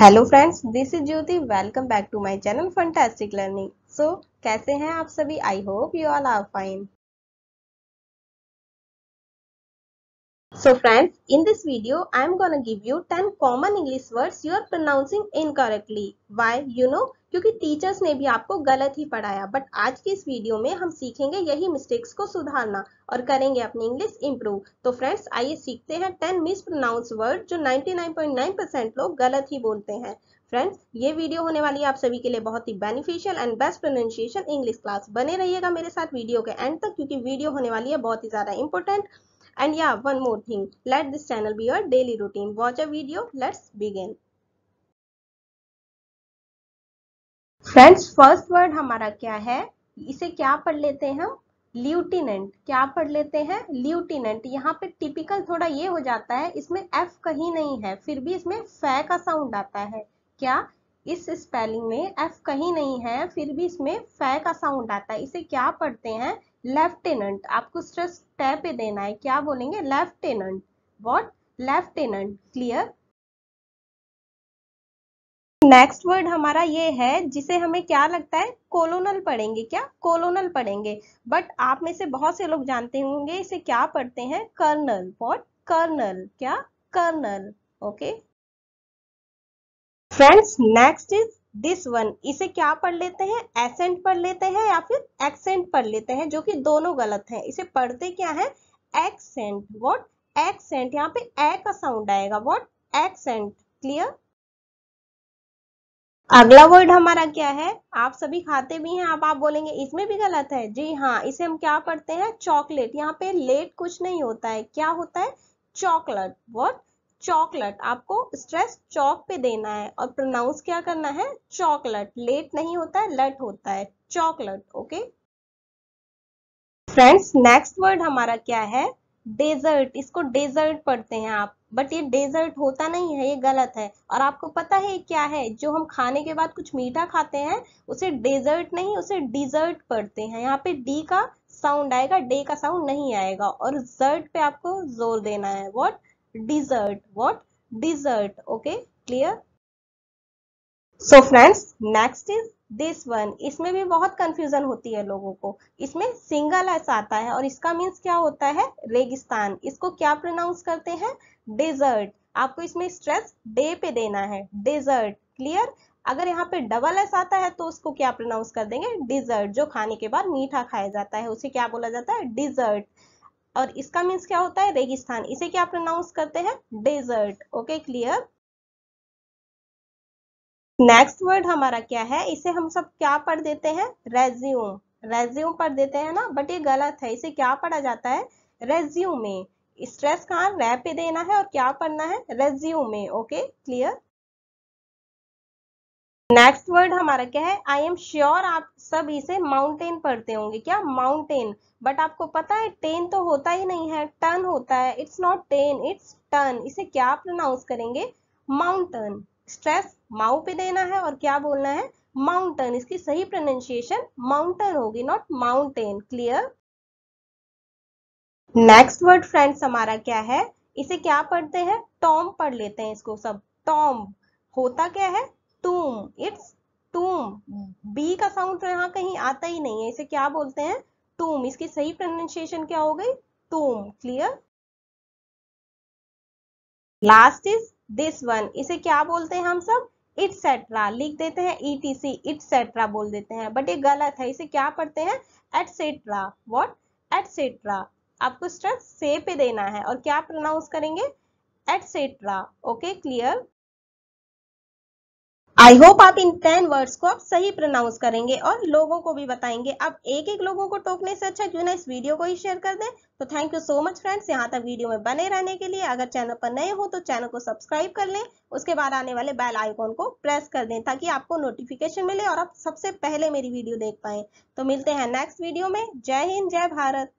Hello friends this is Jyoti welcome back to my channel fantastic learning so कैसे हैं आप सभी I hope you all are fine So friends, in this video, I am gonna give you 10 common English words you are pronouncing incorrectly. Why? You know, क्योंकि teachers ने भी आपको गलत ही पढ़ाया बट आज के इस वीडियो में हम सीखेंगे यही मिस्टेक्स को सुधारना और करेंगे अपनी इंग्लिश इम्प्रूव तो फ्रेंड्स आइए सीखते हैं टेन मिस प्रोनाउंस वर्ड जो 99.9 परसेंट लोग गलत ही बोलते हैं फ्रेंड्स ये वीडियो होने वाली है आप सभी के लिए बहुत ही beneficial and best pronunciation English class बने रहिएगा मेरे साथ वीडियो के एंड तक क्योंकि वीडियो होने वाली है बहुत ही ज़्यादा इंपॉर्टेंट एंड या one more thing let this channel be your daily routine watch a video let's begin friends first word हमारा क्या है इसे क्या पढ़ लेते हैं हम ल्यूटिनेंट क्या पढ़ लेते हैं ल्यूटिनेंट यहाँ पे टिपिकल थोड़ा ये हो जाता है इसमें एफ कहीं नहीं है फिर भी इसमें फै का साउंड आता है क्या इस स्पेलिंग में एफ कहीं नहीं है फिर भी इसमें फै का साउंड आता है इसे क्या पढ़ते हैं लेफ्टिनेंट आपको स्ट्रेस टै पे देना है क्या बोलेंगे lieutenant what lieutenant clear next word हमारा ये है जिसे हमें क्या लगता है कोलोनल पढ़ेंगे क्या कोलोनल पढ़ेंगे बट आप में से बहुत से लोग जानते होंगे इसे क्या पढ़ते हैं कर्नल वॉट कर्नल क्या colonel okay friends next is this one इसे क्या पढ़ लेते हैं एसेंट पढ़ लेते हैं या फिर एक्सेंट पढ़ लेते हैं जो कि दोनों गलत हैं इसे पढ़ते क्या है एक्सेंट वॉट एक्सेंट यहाँ पे ए का साउंड आएगा वॉट एक्सेंट क्लियर अगला वर्ड हमारा क्या है आप सभी खाते भी हैं आप आप बोलेंगे इसमें भी गलत है जी हाँ इसे हम क्या पढ़ते हैं चॉकलेट यहाँ पे लेट कुछ नहीं होता है क्या होता है चॉकलेट वर्ड चॉकलेट आपको स्ट्रेस चौक पे देना है और प्रोनाउंस क्या करना है चॉकलेट लेट नहीं होता है लट होता है chocolate okay friends next word हमारा क्या है डेजर्ट इसको डेजर्ट पढ़ते हैं आप बट ये डेजर्ट होता नहीं है ये गलत है और आपको पता है क्या है जो हम खाने के बाद कुछ मीठा खाते हैं उसे डेजर्ट नहीं उसे डिजर्ट पढ़ते हैं यहाँ पे डी का साउंड आएगा डे का साउंड नहीं आएगा और जर्ट पे आपको जोर देना है what dessert what dessert okay clear so friends next is this one इसमें भी बहुत कंफ्यूजन होती है लोगों को इसमें सिंगल एस आता है और इसका मीन्स क्या होता है रेगिस्तान इसको क्या प्रोनाउंस करते हैं डेजर्ट आपको इसमें स्ट्रेस डे पे देना है डेजर्ट क्लियर अगर यहाँ पे डबल एस आता है तो उसको क्या प्रोनाउंस कर देंगे डिजर्ट जो खाने के बाद मीठा खाया जाता है उसे क्या बोला जाता है डिजर्ट और इसका मीन्स क्या होता है रेगिस्तान इसे क्या प्रोनाउंस करते हैं desert okay clear next word हमारा क्या है इसे हम सब क्या पढ़ देते हैं रेज्यूम रेज्यूम पढ़ देते हैं ना बट ये गलत है इसे क्या पढ़ा जाता है रेज्यूमे स्ट्रेस कहाँ रह पे देना है और क्या पढ़ना है resume okay clear next word हमारा क्या है आई एम श्योर आप सब इसे माउंटेन पढ़ते होंगे क्या माउंटेन बट आपको पता है टेन तो होता ही नहीं है टन होता है it's not ten it's ton इसे क्या प्रोनाउंस करेंगे माउंटेन स्ट्रेस माउ पे देना है और क्या बोलना है माउंटेन इसकी सही प्रोनाउंसिएशन माउंटेन होगी not mountain clear next word friends हमारा क्या है इसे क्या पढ़ते हैं टॉम पढ़ लेते हैं इसको सब टॉम होता क्या है टूम इट्स टूम बी का साउंड तो यहाँ कहीं आता ही नहीं है इसे क्या बोलते हैं टूम इसकी सही प्रोनाउंसिएशन क्या हो गई tomb clear last is this one इसे क्या बोलते हैं हम सब इट्सेट्रा लिख देते हैं ई टी सी इट्सेट्रा बोल देते हैं बट ये गलत है इसे क्या पढ़ते हैं एटसेट्रा वॉट एटसेट्रा आपको स्ट्रेस से पे देना है और क्या प्रोनाउंस करेंगे etcetera okay clear I hope आप इन टेन वर्ड्स को आप सही प्रोनाउंस करेंगे और लोगों को भी बताएंगे अब एक एक लोगों को टोकने से अच्छा क्यों ना इस वीडियो को ही शेयर कर दें तो thank you so much friends यहाँ तक वीडियो में बने रहने के लिए अगर चैनल पर नए हो तो चैनल को सब्सक्राइब कर लें उसके बाद आने वाले बेल आइकॉन को प्रेस कर दें ताकि आपको नोटिफिकेशन मिले और आप सबसे पहले मेरी वीडियो देख पाए तो मिलते हैं नेक्स्ट वीडियो में जय हिंद जय भारत